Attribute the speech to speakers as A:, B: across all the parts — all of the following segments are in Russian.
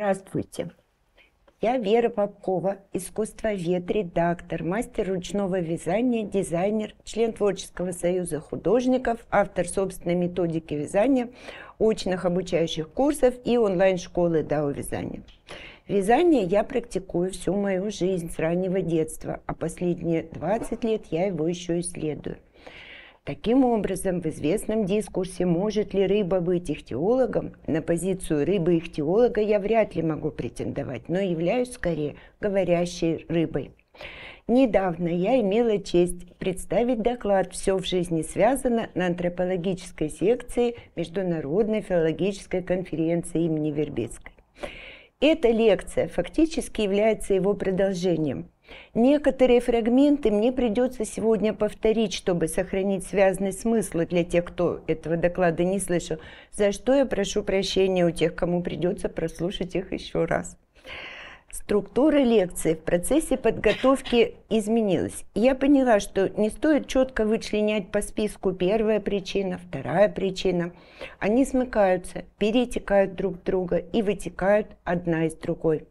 A: Здравствуйте. Я Вера Попкова, искусствовед, редактор, мастер ручного вязания, дизайнер, член Творческого союза художников, автор собственной методики вязания, очных обучающих курсов и онлайн-школы дао вязания. Вязание я практикую всю мою жизнь с раннего детства, а последние 20 лет я его еще исследую. Таким образом, в известном дискурсе «Может ли рыба быть ихтиологом?» на позицию рыбы-ихтиолога я вряд ли могу претендовать, но являюсь скорее говорящей рыбой. Недавно я имела честь представить доклад «Все в жизни связано» на антропологической секции Международной филологической конференции имени Вербицкой. Эта лекция фактически является его продолжением – Некоторые фрагменты мне придется сегодня повторить, чтобы сохранить связанный смысл для тех, кто этого доклада не слышал, за что я прошу прощения у тех, кому придется прослушать их еще раз. Структура лекции в процессе подготовки изменилась. Я поняла, что не стоит четко вычленять по списку первая причина, вторая причина. Они смыкаются, перетекают друг друга и вытекают одна из другой.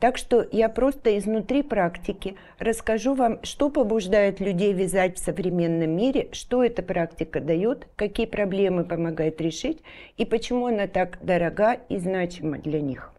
A: Так что я просто изнутри практики расскажу вам, что побуждает людей вязать в современном мире, что эта практика дает, какие проблемы помогает решить и почему она так дорога и значима для них.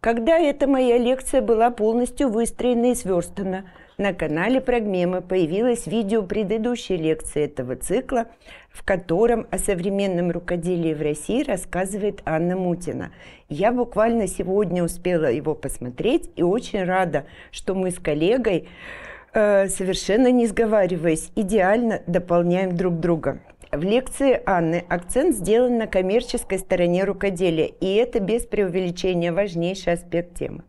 A: Когда эта моя лекция была полностью выстроена и сверстана, на канале Прогмема появилось видео предыдущей лекции этого цикла, в котором о современном рукоделии в России рассказывает Анна Мутина. Я буквально сегодня успела его посмотреть и очень рада, что мы с коллегой, э, совершенно не сговариваясь, идеально дополняем друг друга. В лекции Анны акцент сделан на коммерческой стороне рукоделия, и это без преувеличения важнейший аспект темы.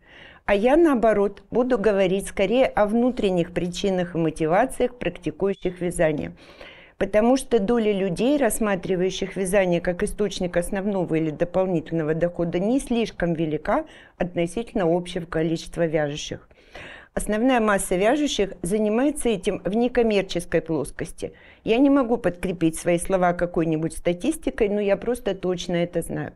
A: А я, наоборот, буду говорить скорее о внутренних причинах и мотивациях практикующих вязание – потому что доля людей, рассматривающих вязание как источник основного или дополнительного дохода, не слишком велика относительно общего количества вяжущих. Основная масса вяжущих занимается этим в некоммерческой плоскости. Я не могу подкрепить свои слова какой-нибудь статистикой, но я просто точно это знаю.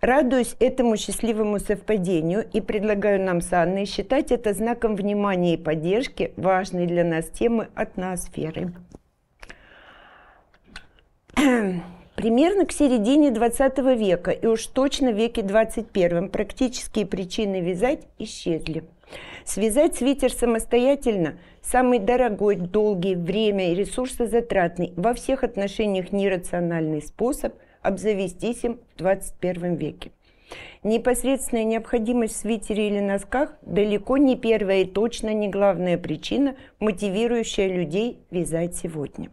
A: Радуюсь этому счастливому совпадению и предлагаю нам с Анной считать это знаком внимания и поддержки важной для нас темы от примерно к середине 20 века и уж точно в веке 21 практические причины вязать исчезли. Связать свитер самостоятельно – самый дорогой, долгий, время и ресурсозатратный, во всех отношениях нерациональный способ обзавестись им в 21 веке. Непосредственная необходимость в свитере или носках далеко не первая и точно не главная причина, мотивирующая людей вязать сегодня.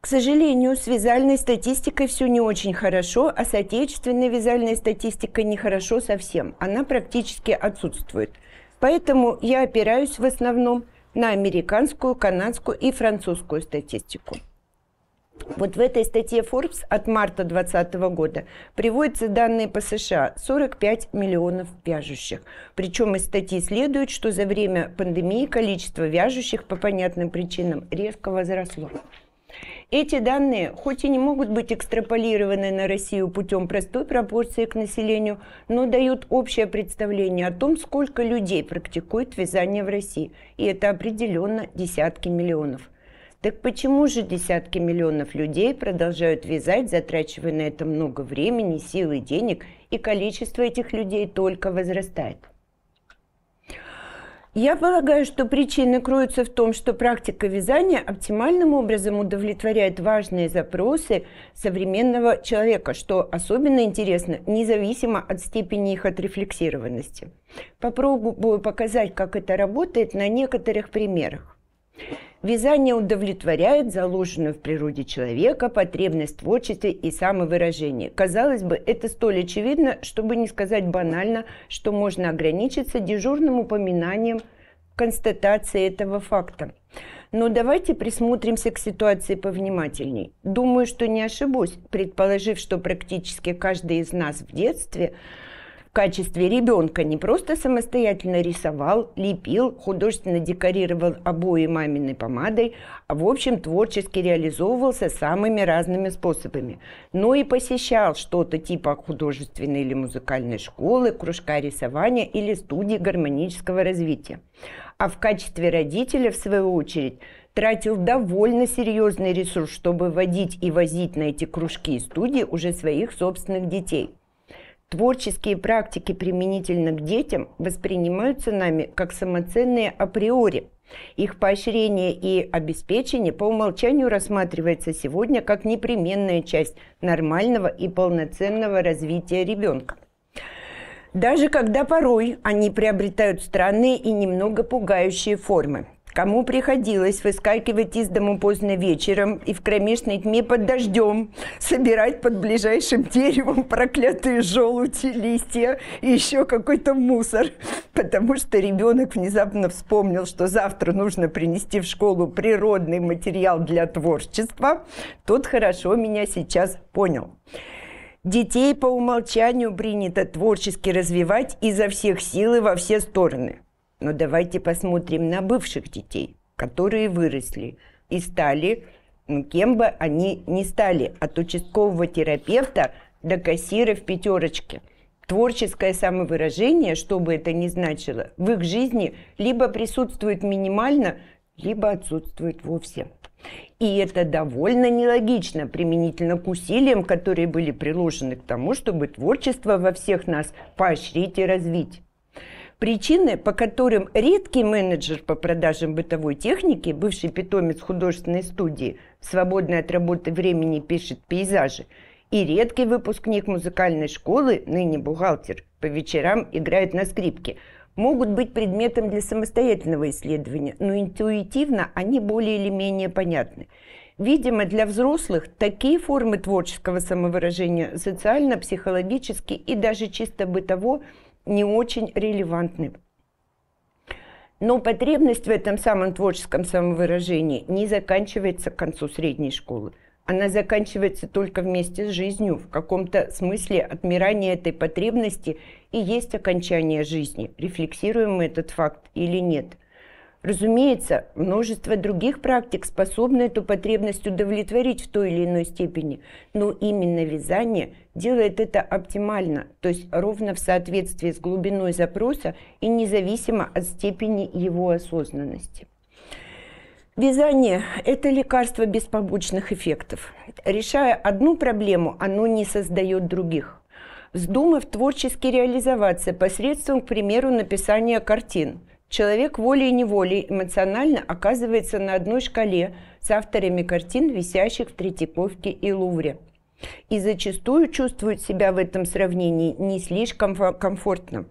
A: К сожалению, с вязальной статистикой все не очень хорошо, а с отечественной вязальной статистикой нехорошо совсем. Она практически отсутствует. Поэтому я опираюсь в основном на американскую, канадскую и французскую статистику. Вот в этой статье Forbes от марта 2020 года приводятся данные по США – 45 миллионов вяжущих. Причем из статьи следует, что за время пандемии количество вяжущих по понятным причинам резко возросло. Эти данные, хоть и не могут быть экстраполированы на Россию путем простой пропорции к населению, но дают общее представление о том, сколько людей практикует вязание в России. И это определенно десятки миллионов. Так почему же десятки миллионов людей продолжают вязать, затрачивая на это много времени, сил и денег, и количество этих людей только возрастает? Я полагаю, что причины кроются в том, что практика вязания оптимальным образом удовлетворяет важные запросы современного человека, что особенно интересно, независимо от степени их отрефлексированности. Попробую показать, как это работает на некоторых примерах. Вязание удовлетворяет заложенную в природе человека потребность творчества и самовыражения. Казалось бы, это столь очевидно, чтобы не сказать банально, что можно ограничиться дежурным упоминанием констатации этого факта. Но давайте присмотримся к ситуации повнимательней. Думаю, что не ошибусь, предположив, что практически каждый из нас в детстве – качестве ребенка не просто самостоятельно рисовал, лепил, художественно декорировал обои маминой помадой, а в общем творчески реализовывался самыми разными способами, но и посещал что-то типа художественной или музыкальной школы, кружка рисования или студии гармонического развития. А в качестве родителя, в свою очередь, тратил довольно серьезный ресурс, чтобы водить и возить на эти кружки и студии уже своих собственных детей – Творческие практики применительно к детям воспринимаются нами как самоценные априори. Их поощрение и обеспечение по умолчанию рассматривается сегодня как непременная часть нормального и полноценного развития ребенка. Даже когда порой они приобретают странные и немного пугающие формы кому приходилось выскакивать из дому поздно вечером и в кромешной тьме под дождем, собирать под ближайшим деревом проклятые желути, листья и еще какой-то мусор, потому что ребенок внезапно вспомнил, что завтра нужно принести в школу природный материал для творчества, тот хорошо меня сейчас понял. Детей по умолчанию принято творчески развивать изо всех сил и во все стороны – но давайте посмотрим на бывших детей, которые выросли и стали, ну, кем бы они ни стали, от участкового терапевта до кассира в пятерочке. Творческое самовыражение, что бы это ни значило, в их жизни либо присутствует минимально, либо отсутствует вовсе. И это довольно нелогично применительно к усилиям, которые были приложены к тому, чтобы творчество во всех нас поощрить и развить. Причины, по которым редкий менеджер по продажам бытовой техники, бывший питомец художественной студии, в свободное от работы времени пишет пейзажи, и редкий выпускник музыкальной школы, ныне бухгалтер, по вечерам играет на скрипке, могут быть предметом для самостоятельного исследования, но интуитивно они более или менее понятны. Видимо, для взрослых такие формы творческого самовыражения социально, психологически и даже чисто бытово – не очень релевантны. Но потребность в этом самом творческом самовыражении не заканчивается к концу средней школы. Она заканчивается только вместе с жизнью. В каком-то смысле отмирание этой потребности и есть окончание жизни. Рефлексируем мы этот факт или нет – Разумеется, множество других практик способны эту потребность удовлетворить в той или иной степени, но именно вязание делает это оптимально, то есть ровно в соответствии с глубиной запроса и независимо от степени его осознанности. Вязание – это лекарство без побочных эффектов. Решая одну проблему, оно не создает других. Вздумав творчески реализоваться посредством, к примеру, написания картин, человек волей неволей эмоционально оказывается на одной шкале с авторами картин, висящих в Третьяковке и Лувре – и зачастую чувствуют себя в этом сравнении не слишком комфортно.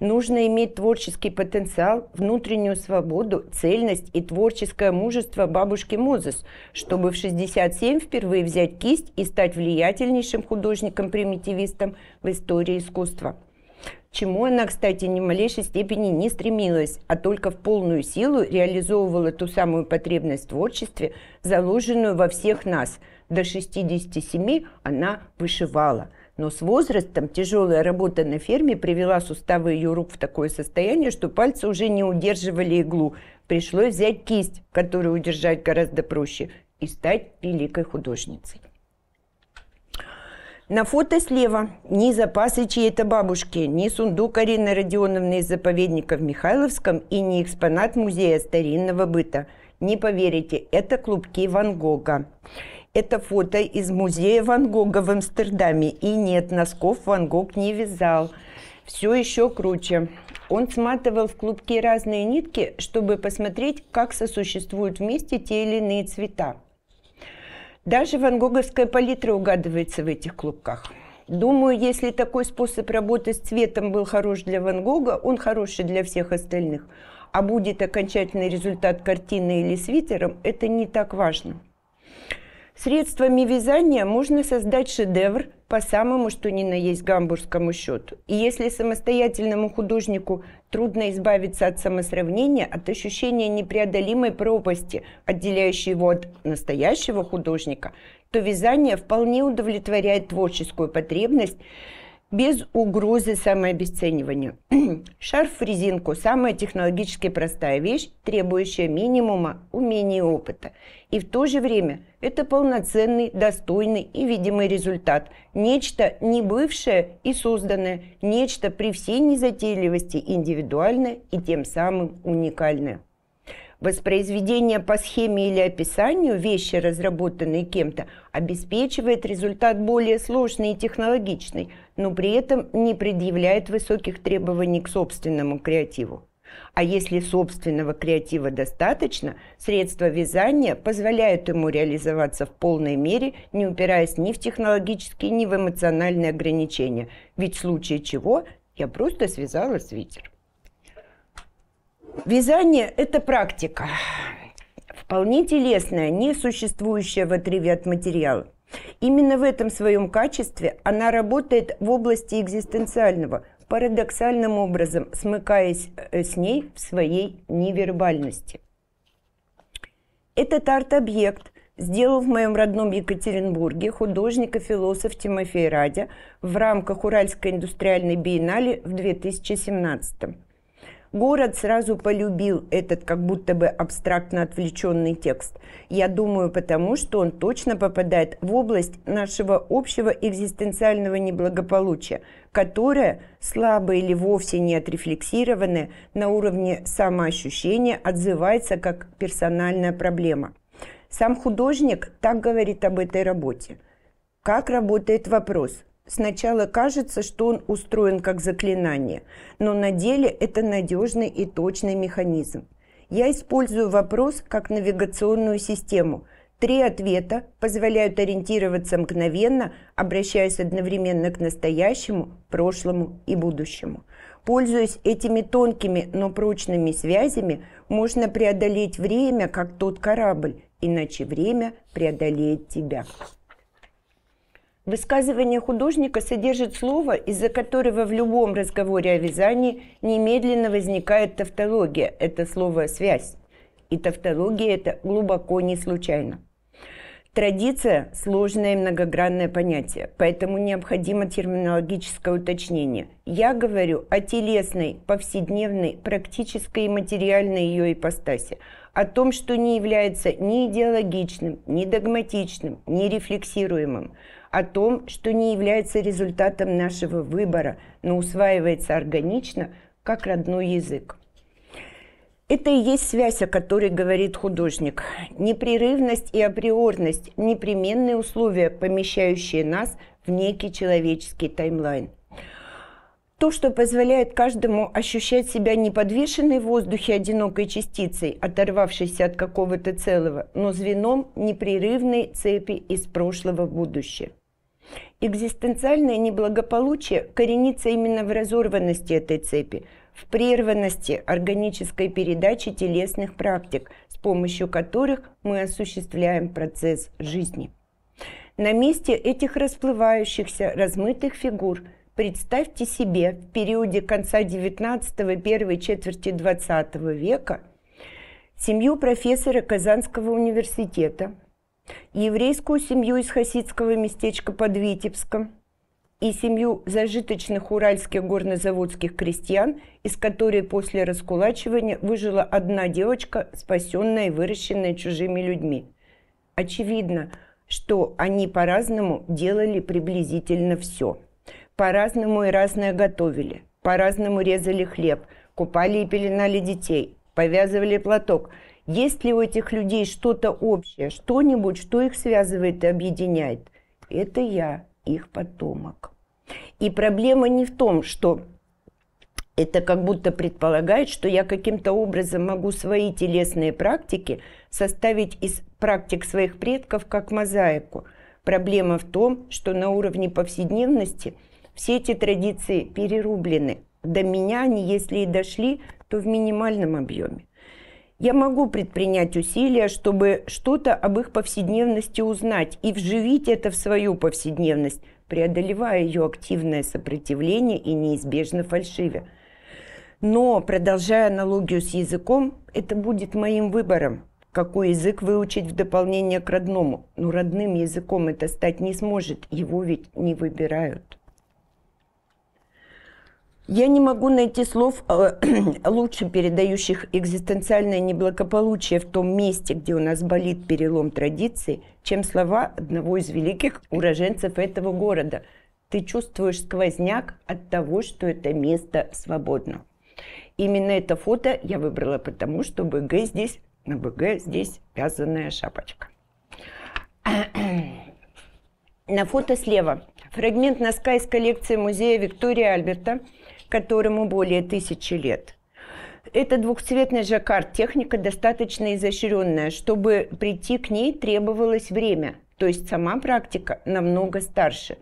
A: Нужно иметь творческий потенциал, внутреннюю свободу, цельность и творческое мужество бабушки Мозес, чтобы в 67 впервые взять кисть и стать влиятельнейшим художником-примитивистом в истории искусства чему она, кстати, ни в малейшей степени не стремилась, а только в полную силу реализовывала ту самую потребность в творчестве, заложенную во всех нас. До 67 она вышивала. Но с возрастом тяжелая работа на ферме привела суставы ее рук в такое состояние, что пальцы уже не удерживали иглу. Пришлось взять кисть, которую удержать гораздо проще, и стать великой художницей. На фото слева ни запасы чьей-то бабушки, ни сундук Арины Родионовны из заповедника в Михайловском и ни экспонат музея старинного быта. Не поверите, это клубки Ван Гога. Это фото из музея Ван Гога в Амстердаме. И нет, носков Ван Гог не вязал. Все еще круче. Он сматывал в клубки разные нитки, чтобы посмотреть, как сосуществуют вместе те или иные цвета. Даже ван гоговская палитра угадывается в этих клубках. Думаю, если такой способ работы с цветом был хорош для Ван Гога, он хороший для всех остальных. А будет окончательный результат картины или свитером, это не так важно. Средствами вязания можно создать шедевр по самому что ни на есть гамбургскому счету. И если самостоятельному художнику трудно избавиться от самосравнения, от ощущения непреодолимой пропасти, отделяющей его от настоящего художника, то вязание вполне удовлетворяет творческую потребность без угрозы самообесценивания. Шарф резинку – самая технологически простая вещь, требующая минимума умений и опыта. И в то же время это полноценный, достойный и видимый результат. Нечто не бывшее и созданное, нечто при всей незатейливости индивидуальное и тем самым уникальное. Воспроизведение по схеме или описанию вещи, разработанной кем-то, обеспечивает результат более сложный и технологичный, но при этом не предъявляет высоких требований к собственному креативу. А если собственного креатива достаточно, средства вязания позволяют ему реализоваться в полной мере, не упираясь ни в технологические, ни в эмоциональные ограничения. Ведь в случае чего я просто связала свитер. Вязание – это практика, вполне телесная, не существующая в отрыве от материала. Именно в этом своем качестве она работает в области экзистенциального, парадоксальным образом смыкаясь э, с ней в своей невербальности. Этот арт-объект сделал в моем родном Екатеринбурге художник и философ Тимофей Радя в рамках Уральской индустриальной биеннале в 2017 Город сразу полюбил этот как будто бы абстрактно отвлеченный текст. Я думаю, потому что он точно попадает в область нашего общего экзистенциального неблагополучия, которое слабо или вовсе не отрефлексированное на уровне самоощущения отзывается как персональная проблема. Сам художник так говорит об этой работе. Как работает вопрос – Сначала кажется, что он устроен как заклинание, но на деле это надежный и точный механизм. Я использую вопрос как навигационную систему. Три ответа позволяют ориентироваться мгновенно, обращаясь одновременно к настоящему, прошлому и будущему. Пользуясь этими тонкими, но прочными связями, можно преодолеть время, как тот корабль, иначе время преодолеет тебя. Высказывание художника содержит слово, из-за которого в любом разговоре о вязании немедленно возникает тавтология, это слово «связь». И тавтология это глубоко не случайно. Традиция – сложное многогранное понятие, поэтому необходимо терминологическое уточнение. Я говорю о телесной, повседневной, практической и материальной ее ипостаси, о том, что не является ни идеологичным, ни догматичным, ни рефлексируемым – о том, что не является результатом нашего выбора, но усваивается органично, как родной язык. Это и есть связь, о которой говорит художник. Непрерывность и априорность – непременные условия, помещающие нас в некий человеческий таймлайн. То, что позволяет каждому ощущать себя не подвешенной в воздухе одинокой частицей, оторвавшейся от какого-то целого, но звеном непрерывной цепи из прошлого в будущее. Экзистенциальное неблагополучие коренится именно в разорванности этой цепи, в прерванности органической передачи телесных практик, с помощью которых мы осуществляем процесс жизни. На месте этих расплывающихся, размытых фигур представьте себе в периоде конца XIX и первой четверти XX века – семью профессора Казанского университета – еврейскую семью из хасидского местечка под Витебском, и семью зажиточных уральских горнозаводских крестьян, из которой после раскулачивания выжила одна девочка, спасенная и выращенная чужими людьми. Очевидно, что они по-разному делали приблизительно все. По-разному и разное готовили, по-разному резали хлеб, купали и пеленали детей, повязывали платок – есть ли у этих людей что-то общее, что-нибудь, что их связывает и объединяет? Это я, их потомок. И проблема не в том, что это как будто предполагает, что я каким-то образом могу свои телесные практики составить из практик своих предков как мозаику. Проблема в том, что на уровне повседневности все эти традиции перерублены. До меня они, если и дошли, то в минимальном объеме я могу предпринять усилия, чтобы что-то об их повседневности узнать и вживить это в свою повседневность, преодолевая ее активное сопротивление и неизбежно фальшиве. Но, продолжая аналогию с языком, это будет моим выбором, какой язык выучить в дополнение к родному. Но родным языком это стать не сможет, его ведь не выбирают. Я не могу найти слов, э, лучше передающих экзистенциальное неблагополучие в том месте, где у нас болит перелом традиции, чем слова одного из великих уроженцев этого города. Ты чувствуешь сквозняк от того, что это место свободно. Именно это фото я выбрала потому, что БГ здесь, на БГ здесь вязаная шапочка. На фото слева фрагмент носка из коллекции музея Виктории Альберта – которому более тысячи лет. Эта двухцветная жаккард техника достаточно изощренная. Чтобы прийти к ней, требовалось время. То есть сама практика намного старше.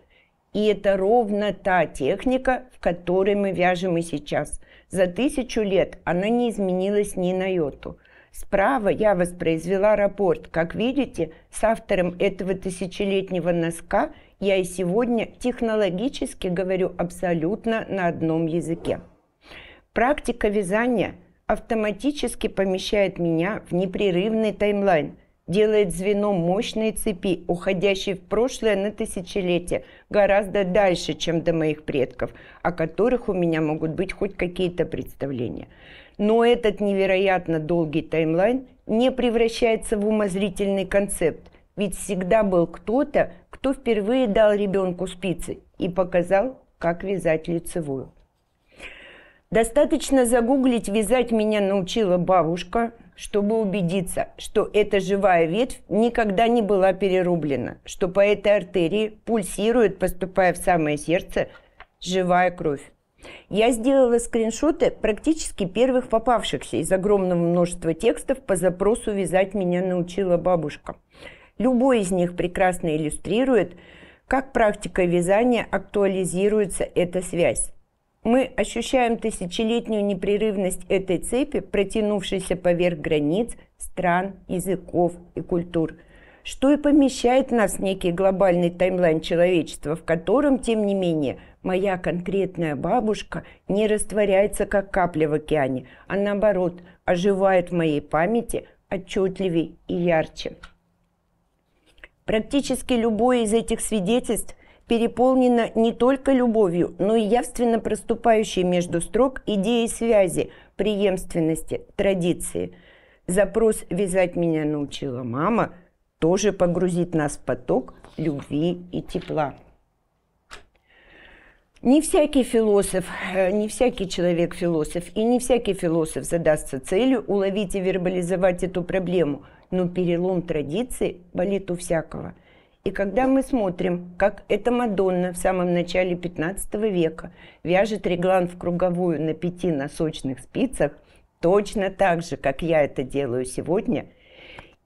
A: И это ровно та техника, в которой мы вяжем и сейчас. За тысячу лет она не изменилась ни на йоту. Справа я воспроизвела рапорт, как видите, с автором этого тысячелетнего носка – я и сегодня технологически говорю абсолютно на одном языке. Практика вязания автоматически помещает меня в непрерывный таймлайн, делает звено мощной цепи, уходящей в прошлое на тысячелетия, гораздо дальше, чем до моих предков, о которых у меня могут быть хоть какие-то представления. Но этот невероятно долгий таймлайн не превращается в умозрительный концепт, ведь всегда был кто-то, кто впервые дал ребенку спицы и показал, как вязать лицевую. Достаточно загуглить «вязать меня научила бабушка», чтобы убедиться, что эта живая ветвь никогда не была перерублена, что по этой артерии пульсирует, поступая в самое сердце, живая кровь. Я сделала скриншоты практически первых попавшихся из огромного множества текстов по запросу «Вязать меня научила бабушка». Любой из них прекрасно иллюстрирует, как практика вязания актуализируется эта связь. Мы ощущаем тысячелетнюю непрерывность этой цепи, протянувшейся поверх границ, стран, языков и культур, что и помещает нас в некий глобальный таймлайн человечества, в котором, тем не менее, моя конкретная бабушка не растворяется как капля в океане, а наоборот, оживает в моей памяти отчетливее и ярче. Практически любое из этих свидетельств переполнено не только любовью, но и явственно проступающей между строк идеей связи, преемственности, традиции. Запрос «вязать меня научила мама» тоже погрузит нас в поток любви и тепла. Не всякий философ, э, не всякий человек философ и не всякий философ задастся целью уловить и вербализовать эту проблему – но ну, перелом традиции болит у всякого. И когда мы смотрим, как эта Мадонна в самом начале 15 века вяжет реглан в круговую на пяти носочных спицах, точно так же, как я это делаю сегодня,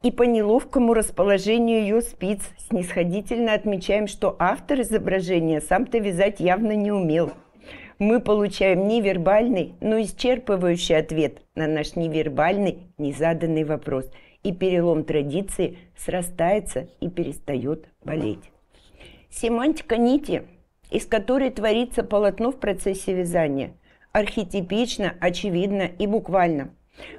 A: и по неловкому расположению ее спиц снисходительно отмечаем, что автор изображения сам-то вязать явно не умел. Мы получаем невербальный, но исчерпывающий ответ на наш невербальный, незаданный вопрос – и перелом традиции срастается и перестает болеть. Семантика нити, из которой творится полотно в процессе вязания, архетипично, очевидно и буквально.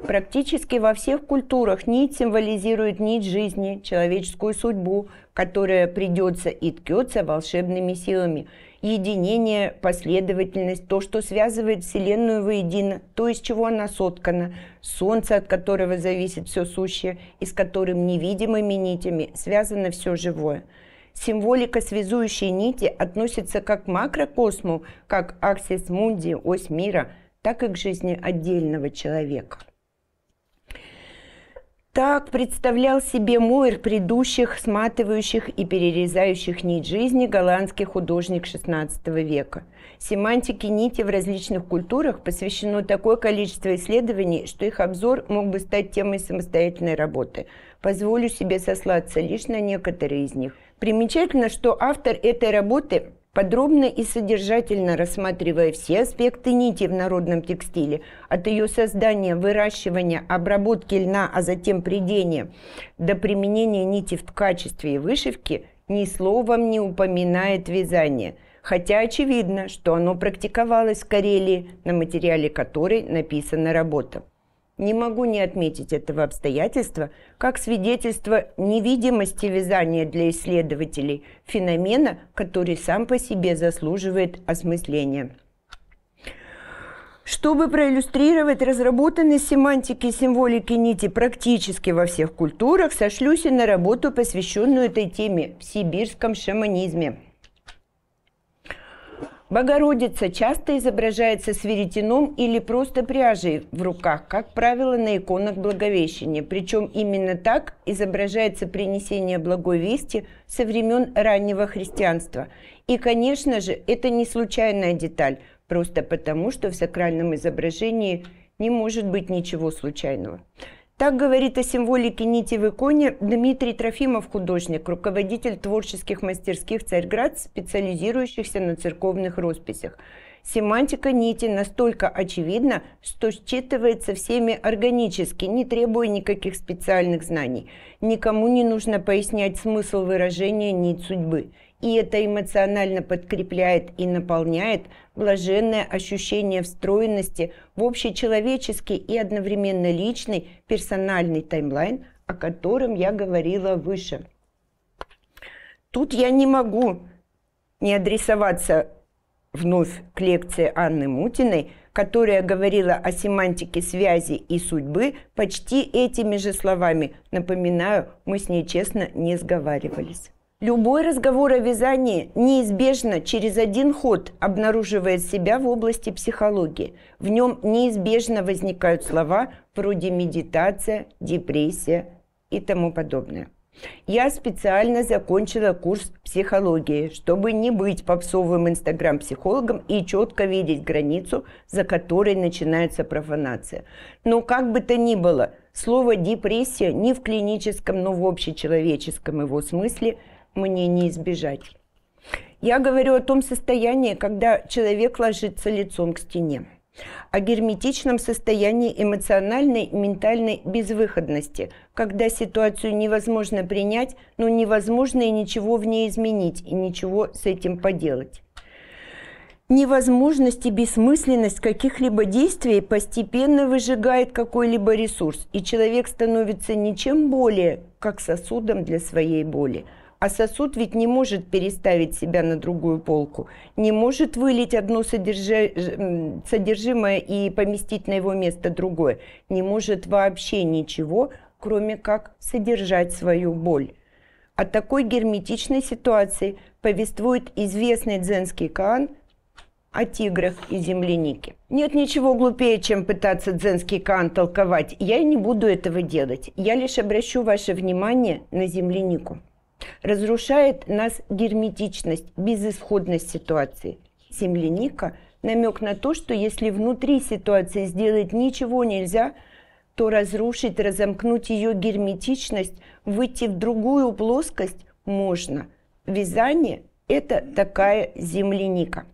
A: Практически во всех культурах нить символизирует нить жизни, человеческую судьбу, которая придется и ткется волшебными силами – единение, последовательность, то, что связывает Вселенную воедино, то, из чего она соткана, солнце, от которого зависит все сущее, и с которым невидимыми нитями связано все живое. Символика связующей нити относится как к макрокосму, как аксис мунди, ось мира, так и к жизни отдельного человека. Так представлял себе Мойр предыдущих, сматывающих и перерезающих нить жизни голландский художник XVI века. Семантике нити в различных культурах посвящено такое количество исследований, что их обзор мог бы стать темой самостоятельной работы. Позволю себе сослаться лишь на некоторые из них. Примечательно, что автор этой работы подробно и содержательно рассматривая все аспекты нити в народном текстиле, от ее создания, выращивания, обработки льна, а затем придения, до применения нити в ткачестве и вышивке, ни словом не упоминает вязание, хотя очевидно, что оно практиковалось в Карелии, на материале которой написана работа не могу не отметить этого обстоятельства как свидетельство невидимости вязания для исследователей феномена, который сам по себе заслуживает осмысления. Чтобы проиллюстрировать разработанность семантики и символики нити практически во всех культурах, сошлюсь и на работу, посвященную этой теме в сибирском шаманизме – Богородица часто изображается с веретеном или просто пряжей в руках, как правило, на иконах Благовещения. Причем именно так изображается принесение благой вести со времен раннего христианства. И, конечно же, это не случайная деталь, просто потому что в сакральном изображении не может быть ничего случайного. Так говорит о символике нити в иконе Дмитрий Трофимов, художник, руководитель творческих мастерских «Царьград», специализирующихся на церковных росписях. Семантика нити настолько очевидна, что считывается всеми органически, не требуя никаких специальных знаний. Никому не нужно пояснять смысл выражения «нить судьбы». И это эмоционально подкрепляет и наполняет блаженное ощущение встроенности в общечеловеческий и одновременно личный персональный таймлайн, о котором я говорила выше. Тут я не могу не адресоваться вновь к лекции Анны Мутиной, которая говорила о семантике связи и судьбы почти этими же словами. Напоминаю, мы с ней честно не сговаривались. Любой разговор о вязании неизбежно через один ход обнаруживает себя в области психологии. В нем неизбежно возникают слова вроде медитация, депрессия и тому подобное. Я специально закончила курс психологии, чтобы не быть попсовым инстаграм-психологом и четко видеть границу, за которой начинается профанация. Но как бы то ни было, слово «депрессия» ни в клиническом, но в общечеловеческом его смысле – мне не избежать. Я говорю о том состоянии, когда человек ложится лицом к стене, о герметичном состоянии эмоциональной и ментальной безвыходности, когда ситуацию невозможно принять, но невозможно и ничего в ней изменить, и ничего с этим поделать. Невозможность и бессмысленность каких-либо действий постепенно выжигает какой-либо ресурс, и человек становится ничем более, как сосудом для своей боли – а сосуд ведь не может переставить себя на другую полку, не может вылить одно содержи... содержимое и поместить на его место другое, не может вообще ничего, кроме как содержать свою боль. О такой герметичной ситуации повествует известный дзенский Каан о тиграх и землянике. Нет ничего глупее, чем пытаться дзенский кан толковать. Я не буду этого делать. Я лишь обращу ваше внимание на землянику. Разрушает нас герметичность, безысходность ситуации. Земляника – намек на то, что если внутри ситуации сделать ничего нельзя, то разрушить, разомкнуть ее герметичность, выйти в другую плоскость можно. Вязание – это такая земляника.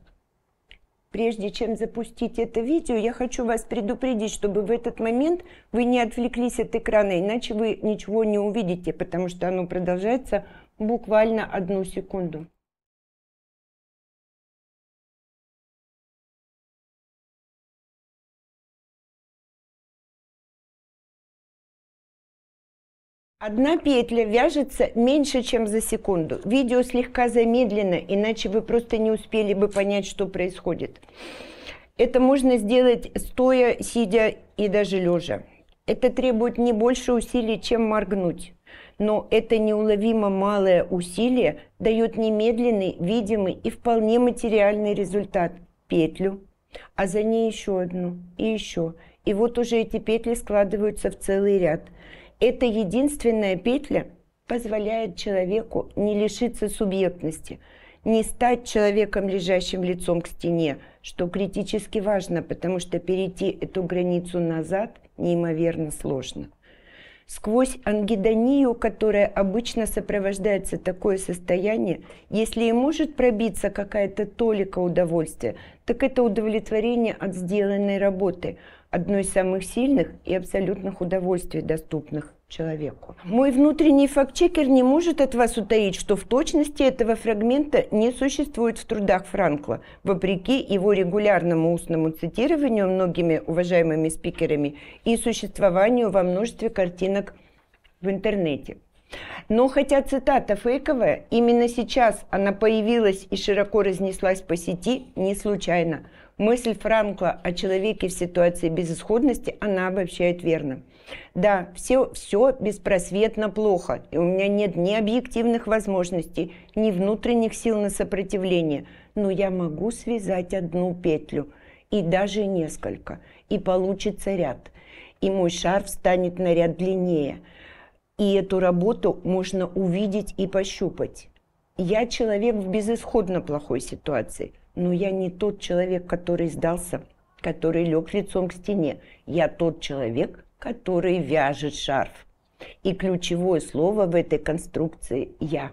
A: Прежде чем запустить это видео, я хочу вас предупредить, чтобы в этот момент вы не отвлеклись от экрана, иначе вы ничего не увидите, потому что оно продолжается буквально одну секунду. Одна петля вяжется меньше, чем за секунду. Видео слегка замедлено, иначе вы просто не успели бы понять, что происходит. Это можно сделать стоя, сидя и даже лежа. Это требует не больше усилий, чем моргнуть. Но это неуловимо малое усилие дает немедленный, видимый и вполне материальный результат – петлю, а за ней еще одну и еще. И вот уже эти петли складываются в целый ряд – эта единственная петля позволяет человеку не лишиться субъектности, не стать человеком, лежащим лицом к стене, что критически важно, потому что перейти эту границу назад неимоверно сложно. Сквозь ангидонию, которая обычно сопровождается такое состояние, если и может пробиться какая-то толика удовольствия, так это удовлетворение от сделанной работы – одно из самых сильных и абсолютных удовольствий, доступных человеку. Мой внутренний фактчекер не может от вас утаить, что в точности этого фрагмента не существует в трудах Франкла, вопреки его регулярному устному цитированию многими уважаемыми спикерами и существованию во множестве картинок в интернете. Но хотя цитата фейковая, именно сейчас она появилась и широко разнеслась по сети не случайно – Мысль Франкла о человеке в ситуации безысходности, она обобщает верно. Да, все, все беспросветно плохо, и у меня нет ни объективных возможностей, ни внутренних сил на сопротивление, но я могу связать одну петлю, и даже несколько, и получится ряд, и мой шарф станет на ряд длиннее, и эту работу можно увидеть и пощупать. Я человек в безысходно плохой ситуации – но «Ну, я не тот человек, который сдался, который лег лицом к стене. Я тот человек, который вяжет шарф. И ключевое слово в этой конструкции «я».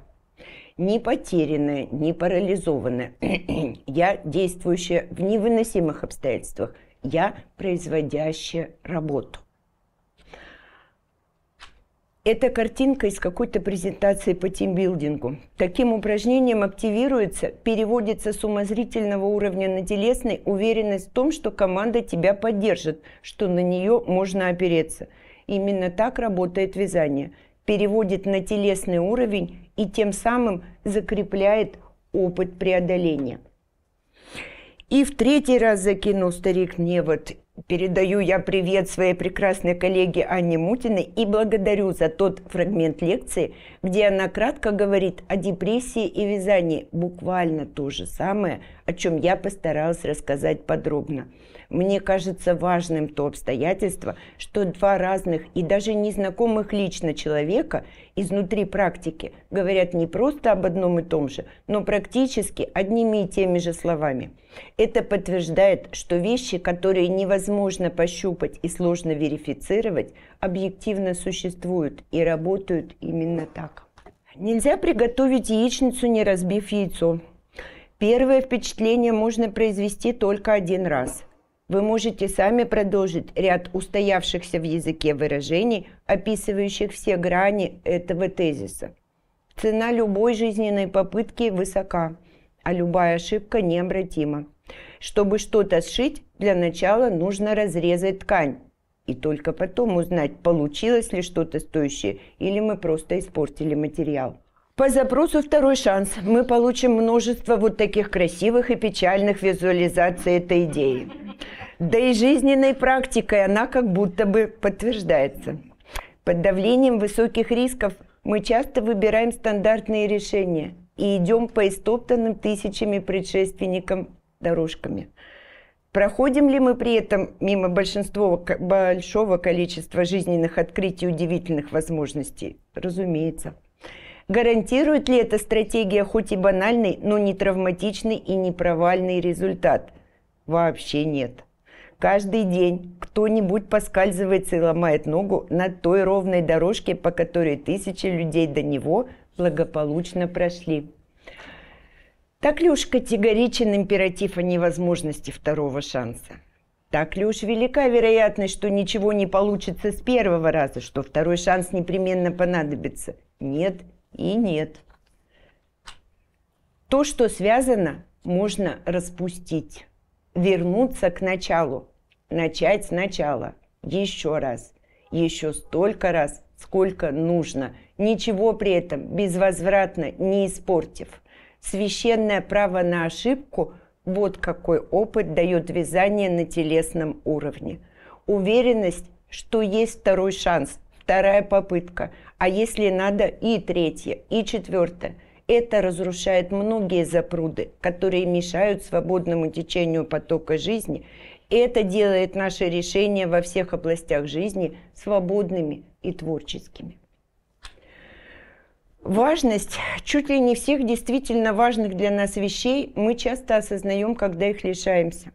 A: Не потерянное, не парализованное. я действующая в невыносимых обстоятельствах. Я производящая работу. Это картинка из какой-то презентации по тимбилдингу. Таким упражнением активируется, переводится с умозрительного уровня на телесный уверенность в том, что команда тебя поддержит, что на нее можно опереться. Именно так работает вязание. Переводит на телесный уровень и тем самым закрепляет опыт преодоления. И в третий раз закинул старик невод, Передаю я привет своей прекрасной коллеге Анне Мутиной и благодарю за тот фрагмент лекции, где она кратко говорит о депрессии и вязании, буквально то же самое, о чем я постаралась рассказать подробно. Мне кажется важным то обстоятельство, что два разных и даже незнакомых лично человека изнутри практики говорят не просто об одном и том же, но практически одними и теми же словами. Это подтверждает, что вещи, которые невозможно пощупать и сложно верифицировать, объективно существуют и работают именно так. Нельзя приготовить яичницу, не разбив яйцо. Первое впечатление можно произвести только один раз вы можете сами продолжить ряд устоявшихся в языке выражений, описывающих все грани этого тезиса. Цена любой жизненной попытки высока, а любая ошибка необратима. Чтобы что-то сшить, для начала нужно разрезать ткань и только потом узнать, получилось ли что-то стоящее или мы просто испортили материал. По запросу «Второй шанс» мы получим множество вот таких красивых и печальных визуализаций этой идеи. Да и жизненной практикой она как будто бы подтверждается. Под давлением высоких рисков мы часто выбираем стандартные решения и идем по истоптанным тысячами предшественникам дорожками. Проходим ли мы при этом мимо большинства, большого количества жизненных открытий и удивительных возможностей? Разумеется. Гарантирует ли эта стратегия хоть и банальный, но не травматичный и не провальный результат? Вообще нет. Каждый день кто-нибудь поскальзывается и ломает ногу на той ровной дорожке, по которой тысячи людей до него благополучно прошли. Так ли уж категоричен императив о невозможности второго шанса? Так ли уж велика вероятность, что ничего не получится с первого раза, что второй шанс непременно понадобится? Нет и нет. То, что связано, можно распустить вернуться к началу, начать сначала, еще раз, еще столько раз, сколько нужно, ничего при этом безвозвратно не испортив. Священное право на ошибку – вот какой опыт дает вязание на телесном уровне. Уверенность, что есть второй шанс, вторая попытка, а если надо и третья, и четвертая – это разрушает многие запруды, которые мешают свободному течению потока жизни. Это делает наши решения во всех областях жизни свободными и творческими. Важность чуть ли не всех действительно важных для нас вещей мы часто осознаем, когда их лишаемся.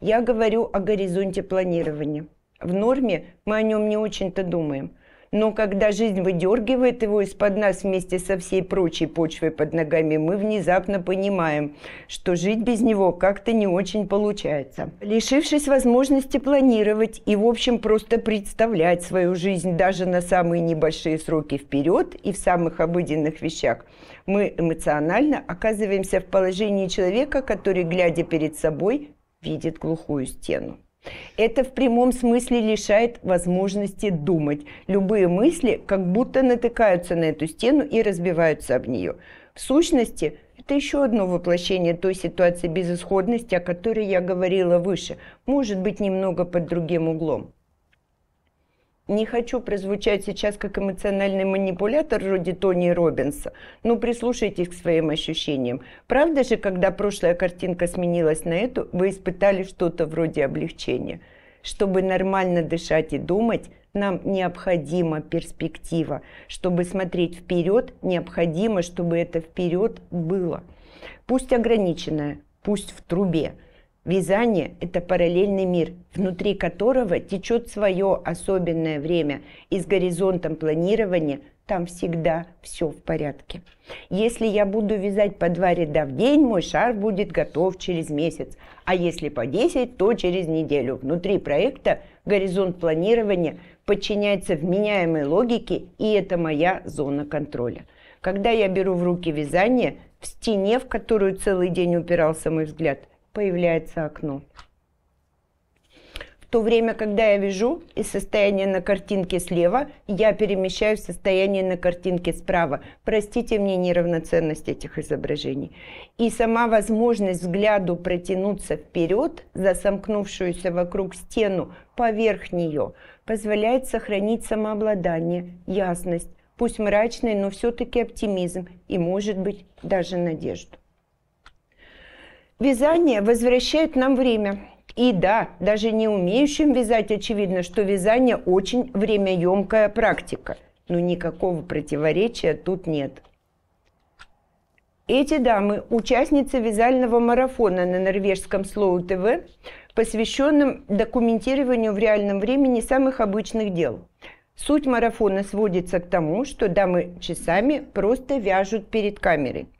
A: Я говорю о горизонте планирования. В норме мы о нем не очень-то думаем – но когда жизнь выдергивает его из-под нас вместе со всей прочей почвой под ногами, мы внезапно понимаем, что жить без него как-то не очень получается. Лишившись возможности планировать и, в общем, просто представлять свою жизнь даже на самые небольшие сроки вперед и в самых обыденных вещах, мы эмоционально оказываемся в положении человека, который, глядя перед собой, видит глухую стену. Это в прямом смысле лишает возможности думать. Любые мысли как будто натыкаются на эту стену и разбиваются об нее. В сущности, это еще одно воплощение той ситуации безысходности, о которой я говорила выше, может быть немного под другим углом не хочу прозвучать сейчас как эмоциональный манипулятор вроде Тони Робинса, но ну, прислушайтесь к своим ощущениям. Правда же, когда прошлая картинка сменилась на эту, вы испытали что-то вроде облегчения? Чтобы нормально дышать и думать, нам необходима перспектива. Чтобы смотреть вперед, необходимо, чтобы это вперед было. Пусть ограниченное, пусть в трубе – Вязание – это параллельный мир, внутри которого течет свое особенное время, и с горизонтом планирования там всегда все в порядке. Если я буду вязать по два ряда в день, мой шар будет готов через месяц, а если по 10, то через неделю. Внутри проекта горизонт планирования подчиняется вменяемой логике, и это моя зона контроля. Когда я беру в руки вязание, в стене, в которую целый день упирался мой взгляд, появляется окно. В то время, когда я вижу из состояния на картинке слева, я перемещаю в состояние на картинке справа. Простите мне неравноценность этих изображений. И сама возможность взгляду протянуться вперед за сомкнувшуюся вокруг стену поверх нее позволяет сохранить самообладание, ясность, пусть мрачный, но все-таки оптимизм и, может быть, даже надежду. Вязание возвращает нам время. И да, даже не умеющим вязать очевидно, что вязание очень времяемкая практика. Но никакого противоречия тут нет. Эти дамы – участницы вязального марафона на норвежском Слоу ТВ, посвященном документированию в реальном времени самых обычных дел. Суть марафона сводится к тому, что дамы часами просто вяжут перед камерой –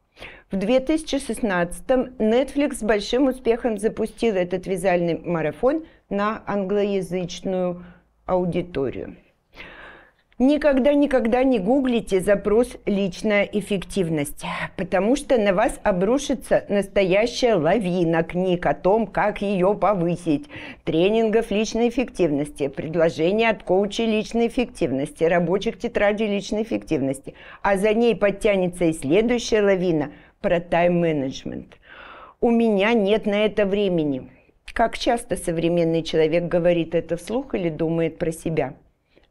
A: в 2016 м Netflix с большим успехом запустил этот вязальный марафон на англоязычную аудиторию. Никогда-никогда не гуглите запрос «личная эффективность», потому что на вас обрушится настоящая лавина книг о том, как ее повысить, тренингов личной эффективности, предложений от коучей личной эффективности, рабочих тетрадей личной эффективности. А за ней подтянется и следующая лавина – про тайм-менеджмент. У меня нет на это времени. Как часто современный человек говорит это вслух или думает про себя?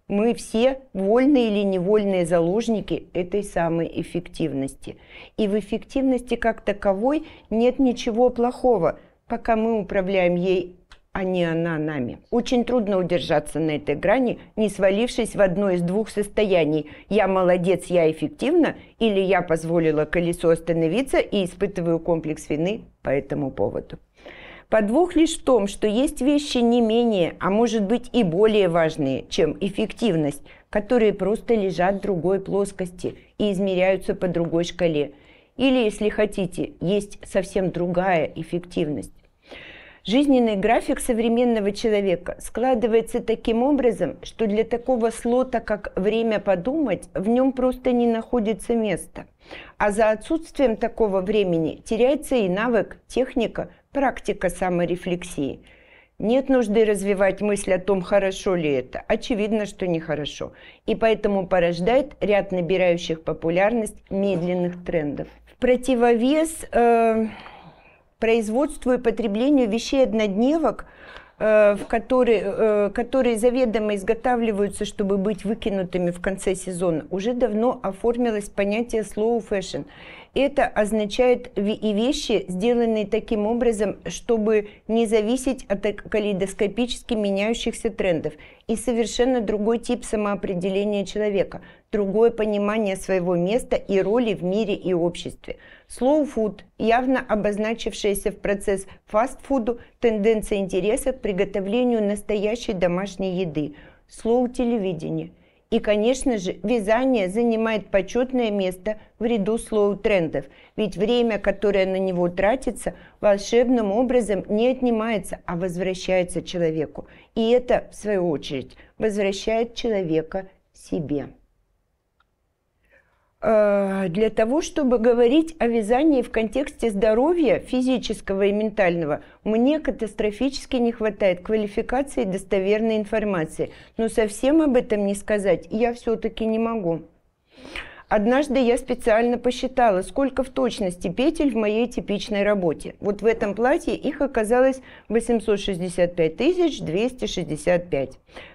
A: Мы все вольные или невольные заложники этой самой эффективности. И в эффективности как таковой нет ничего плохого, пока мы управляем ей а не она нами. Очень трудно удержаться на этой грани, не свалившись в одно из двух состояний «я молодец, я эффективна» или «я позволила колесу остановиться и испытываю комплекс вины по этому поводу». Подвох лишь в том, что есть вещи не менее, а может быть и более важные, чем эффективность, которые просто лежат в другой плоскости и измеряются по другой шкале. Или, если хотите, есть совсем другая эффективность Жизненный график современного человека складывается таким образом, что для такого слота, как «время подумать», в нем просто не находится места. А за отсутствием такого времени теряется и навык, техника, практика саморефлексии. Нет нужды развивать мысль о том, хорошо ли это. Очевидно, что нехорошо. И поэтому порождает ряд набирающих популярность медленных трендов. В противовес... Э производству и потреблению вещей однодневок, э, в которые, э, которые заведомо изготавливаются, чтобы быть выкинутыми в конце сезона, уже давно оформилось понятие slow fashion. Это означает и вещи, сделанные таким образом, чтобы не зависеть от калейдоскопически меняющихся трендов, и совершенно другой тип самоопределения человека – другое понимание своего места и роли в мире и обществе. Slow food, явно обозначившаяся в процесс фастфуду, тенденция интереса к приготовлению настоящей домашней еды. Slow телевидение. И, конечно же, вязание занимает почетное место в ряду слоу-трендов, ведь время, которое на него тратится, волшебным образом не отнимается, а возвращается человеку. И это, в свою очередь, возвращает человека себе. Э, для того, чтобы говорить о вязании в контексте здоровья физического и ментального, мне катастрофически не хватает квалификации и достоверной информации. Но совсем об этом не сказать я все-таки не могу. Однажды я специально посчитала, сколько в точности петель в моей типичной работе. Вот в этом платье их оказалось 865 265.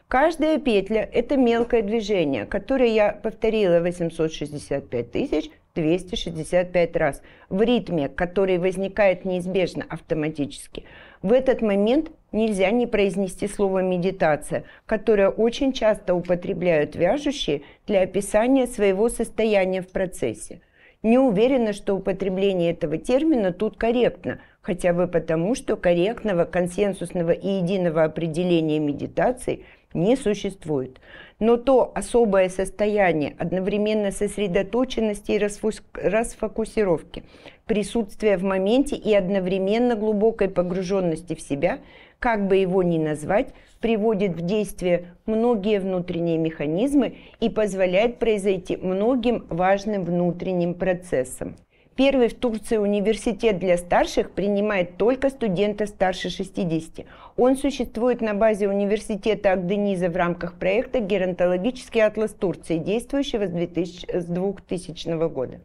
A: Каждая петля – это мелкое движение, которое я повторила 865 265 раз в ритме, который возникает неизбежно автоматически. В этот момент нельзя не произнести слово «медитация», которое очень часто употребляют вяжущие для описания своего состояния в процессе. Не уверена, что употребление этого термина тут корректно, хотя бы потому, что корректного, консенсусного и единого определения медитации не существует – но то особое состояние одновременно сосредоточенности и расфокусировки, присутствия в моменте и одновременно глубокой погруженности в себя, как бы его ни назвать, приводит в действие многие внутренние механизмы и позволяет произойти многим важным внутренним процессам. Первый в Турции университет для старших принимает только студентов старше 60. Он существует на базе университета Агдениза в рамках проекта «Геронтологический атлас Турции», действующего с 2000, с 2000 года.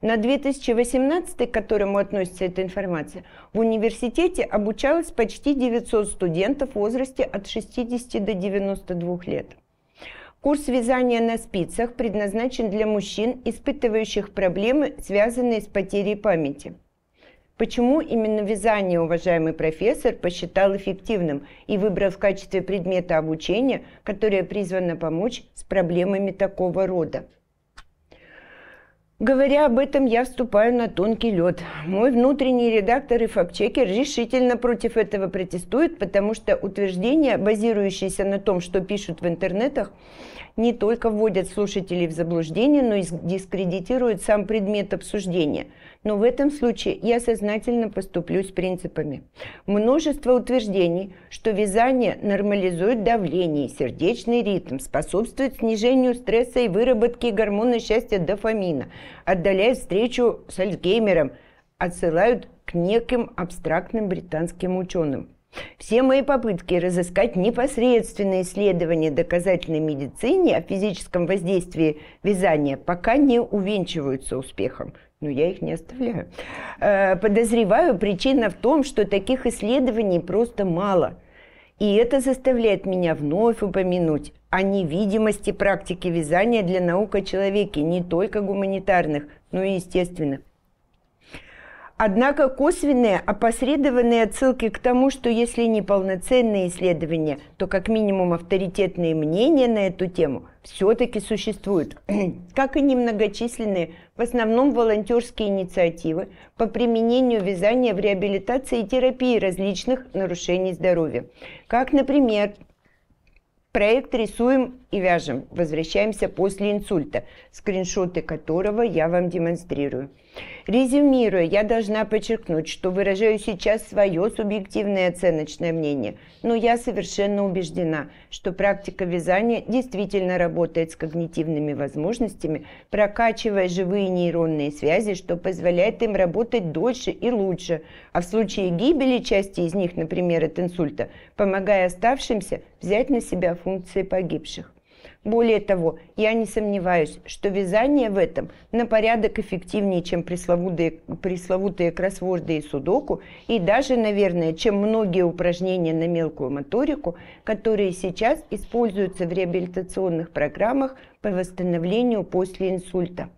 A: На 2018, к которому относится эта информация, в университете обучалось почти 900 студентов в возрасте от 60 до 92 лет. Курс вязания на спицах предназначен для мужчин, испытывающих проблемы, связанные с потерей памяти. Почему именно вязание уважаемый профессор посчитал эффективным и выбрал в качестве предмета обучения, которое призвано помочь с проблемами такого рода? Говоря об этом, я вступаю на тонкий лед. Мой внутренний редактор и фактчекер решительно против этого протестуют, потому что утверждение, базирующееся на том, что пишут в интернетах, не только вводят слушателей в заблуждение, но и дискредитируют сам предмет обсуждения. Но в этом случае я сознательно поступлю с принципами. Множество утверждений, что вязание нормализует давление сердечный ритм, способствует снижению стресса и выработке гормона счастья дофамина, отдаляет встречу с Альцгеймером, отсылают к неким абстрактным британским ученым. Все мои попытки разыскать непосредственные исследования доказательной медицине о физическом воздействии вязания пока не увенчиваются успехом. Но я их не оставляю. Э, подозреваю, причина в том, что таких исследований просто мало. И это заставляет меня вновь упомянуть о невидимости практики вязания для наук о человеке, не только гуманитарных, но и естественных. Однако косвенные, опосредованные отсылки к тому, что если не полноценные исследования, то как минимум авторитетные мнения на эту тему все-таки существуют, как и немногочисленные, в основном волонтерские инициативы по применению вязания в реабилитации и терапии различных нарушений здоровья, как, например, Проект «Рисуем и вяжем». Возвращаемся после инсульта, скриншоты которого я вам демонстрирую. Резюмируя, я должна подчеркнуть, что выражаю сейчас свое субъективное оценочное мнение, но я совершенно убеждена, что практика вязания действительно работает с когнитивными возможностями, прокачивая живые нейронные связи, что позволяет им работать дольше и лучше, а в случае гибели части из них, например, от инсульта, помогая оставшимся взять на себя функции погибших. Более того, я не сомневаюсь, что вязание в этом на порядок эффективнее, чем пресловутые, пресловутые кроссворды и судоку, и даже, наверное, чем многие упражнения на мелкую моторику, которые сейчас используются в реабилитационных программах по восстановлению после инсульта.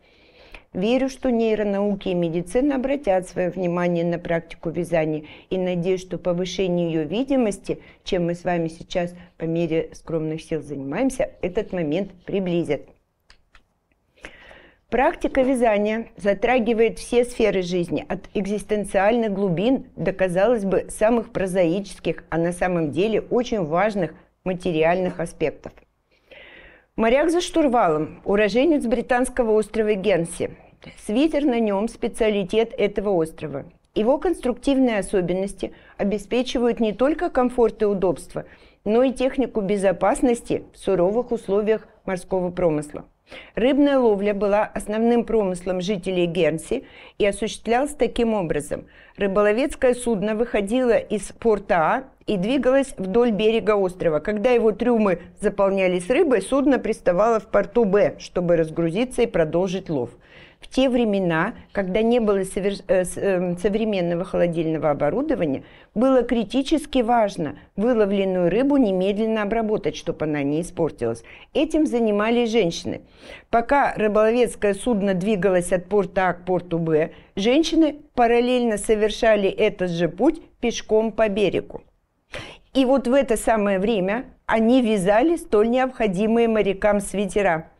A: Верю, что нейронауки и медицина обратят свое внимание на практику вязания и надеюсь, что повышение ее видимости, чем мы с вами сейчас по мере скромных сил занимаемся, этот момент приблизит. Практика вязания затрагивает все сферы жизни, от экзистенциальных глубин до, казалось бы, самых прозаических, а на самом деле очень важных материальных аспектов. Моряк за штурвалом, уроженец британского острова Генси, Свитер на нем – специалитет этого острова. Его конструктивные особенности обеспечивают не только комфорт и удобство, но и технику безопасности в суровых условиях морского промысла. Рыбная ловля была основным промыслом жителей Гернси и осуществлялась таким образом. Рыболовецкое судно выходило из порта А и двигалось вдоль берега острова. Когда его трюмы заполнялись рыбой, судно приставало в порту Б, чтобы разгрузиться и продолжить лов те времена, когда не было э, эм, современного холодильного оборудования, было критически важно выловленную рыбу немедленно обработать, чтобы она не испортилась. Этим занимались женщины. Пока рыболовецкое судно двигалось от порта А к порту Б, женщины параллельно совершали этот же путь пешком по берегу. И вот в это самое время они вязали столь необходимые морякам свитера –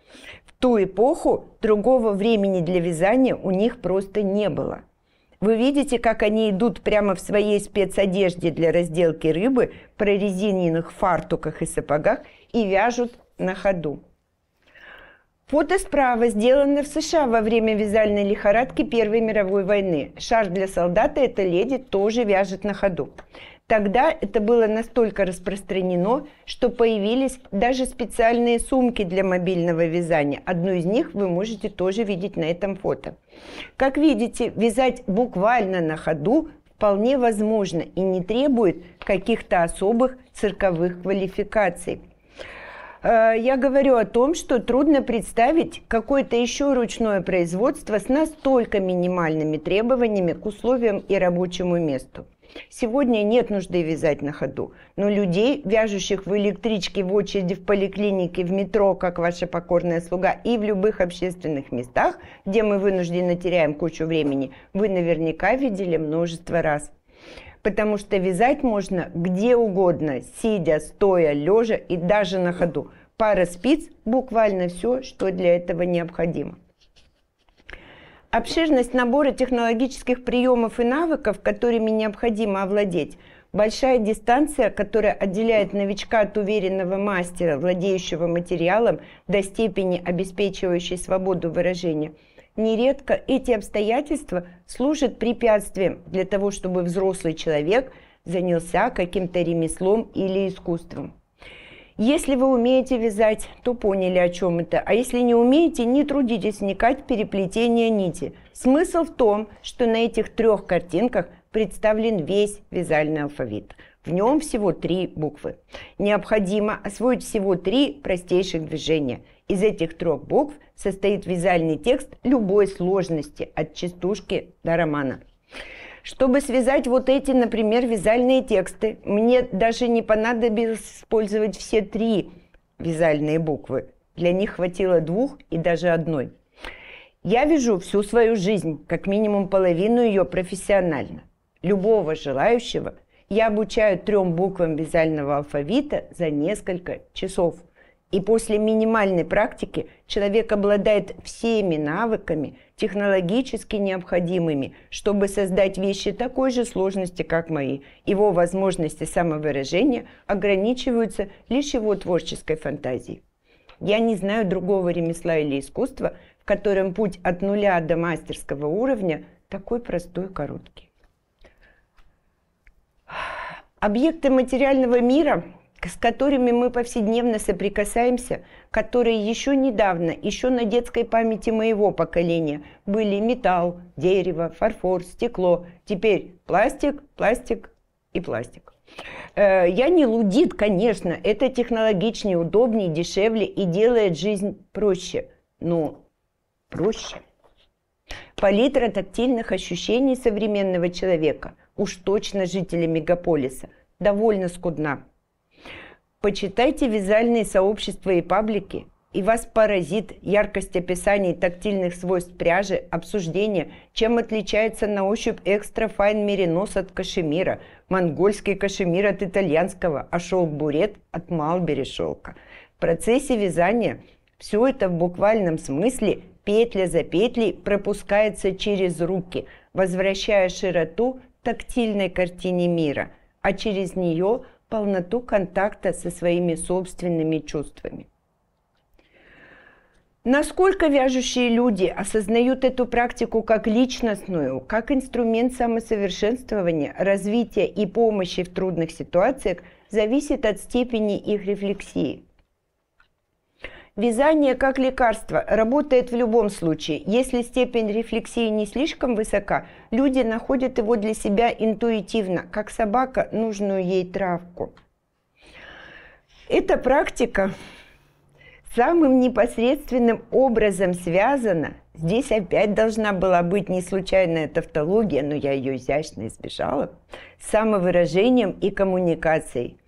A: ту эпоху другого времени для вязания у них просто не было. Вы видите, как они идут прямо в своей спецодежде для разделки рыбы, прорезиненных фартуках и сапогах и вяжут на ходу. Фото справа сделано в США во время вязальной лихорадки Первой мировой войны. Шар для солдата эта леди тоже вяжет на ходу. Тогда это было настолько распространено, что появились даже специальные сумки для мобильного вязания. Одну из них вы можете тоже видеть на этом фото. Как видите, вязать буквально на ходу вполне возможно и не требует каких-то особых цирковых квалификаций. Э, я говорю о том, что трудно представить какое-то еще ручное производство с настолько минимальными требованиями к условиям и рабочему месту. Сегодня нет нужды вязать на ходу, но людей, вяжущих в электричке, в очереди, в поликлинике, в метро, как ваша покорная слуга, и в любых общественных местах, где мы вынуждены теряем кучу времени, вы наверняка видели множество раз потому что вязать можно где угодно, сидя, стоя, лежа и даже на ходу. Пара спиц – буквально все, что для этого необходимо. Обширность набора технологических приемов и навыков, которыми необходимо овладеть, большая дистанция, которая отделяет новичка от уверенного мастера, владеющего материалом до степени, обеспечивающей свободу выражения. Нередко эти обстоятельства служат препятствием для того, чтобы взрослый человек занялся каким-то ремеслом или искусством. Если вы умеете вязать, то поняли, о чем это. А если не умеете, не трудитесь вникать в переплетение нити. Смысл в том, что на этих трех картинках представлен весь вязальный алфавит. В нем всего три буквы. Необходимо освоить всего три простейших движения. Из этих трех букв состоит вязальный текст любой сложности, от частушки до романа. Чтобы связать вот эти, например, вязальные тексты, мне даже не понадобилось использовать все три вязальные буквы. Для них хватило двух и даже одной. Я вяжу всю свою жизнь, как минимум половину ее профессионально. Любого желающего я обучаю трем буквам вязального алфавита за несколько часов. И после минимальной практики человек обладает всеми навыками, технологически необходимыми, чтобы создать вещи такой же сложности, как мои. Его возможности самовыражения ограничиваются лишь его творческой фантазией. Я не знаю другого ремесла или искусства, в котором путь от нуля до мастерского уровня такой простой и короткий. Объекты материального мира с которыми мы повседневно соприкасаемся, которые еще недавно, еще на детской памяти моего поколения были металл, дерево, фарфор, стекло, теперь пластик, пластик и пластик. Э, я не лудит, конечно, это технологичнее, удобнее, дешевле и делает жизнь проще, но проще. Палитра тактильных ощущений современного человека, уж точно жителя мегаполиса, довольно скудна. Почитайте вязальные сообщества и паблики, и вас поразит яркость описаний тактильных свойств пряжи, обсуждение, чем отличается на ощупь экстра файн меринос от кашемира, монгольский кашемир от итальянского, а шелк-бурет от малбери шелка. В процессе вязания все это в буквальном смысле петля за петлей пропускается через руки, возвращая широту тактильной картине мира, а через нее – полноту контакта со своими собственными чувствами. Насколько вяжущие люди осознают эту практику как личностную, как инструмент самосовершенствования, развития и помощи в трудных ситуациях, зависит от степени их рефлексии. Вязание как лекарство работает в любом случае. Если степень рефлексии не слишком высока, люди находят его для себя интуитивно, как собака нужную ей травку. Эта практика самым непосредственным образом связана, здесь опять должна была быть не случайная тавтология, но я ее изящно избежала, с самовыражением и коммуникацией –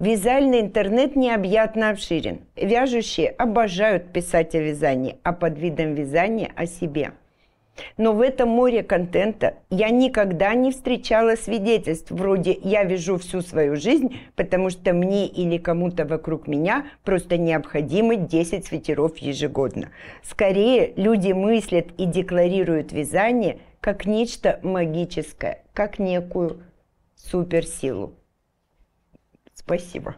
A: Вязальный интернет необъятно обширен. Вяжущие обожают писать о вязании, а под видом вязания о себе. Но в этом море контента я никогда не встречала свидетельств вроде «я вяжу всю свою жизнь, потому что мне или кому-то вокруг меня просто необходимы 10 свитеров ежегодно». Скорее, люди мыслят и декларируют вязание как нечто магическое, как некую суперсилу. Спасибо.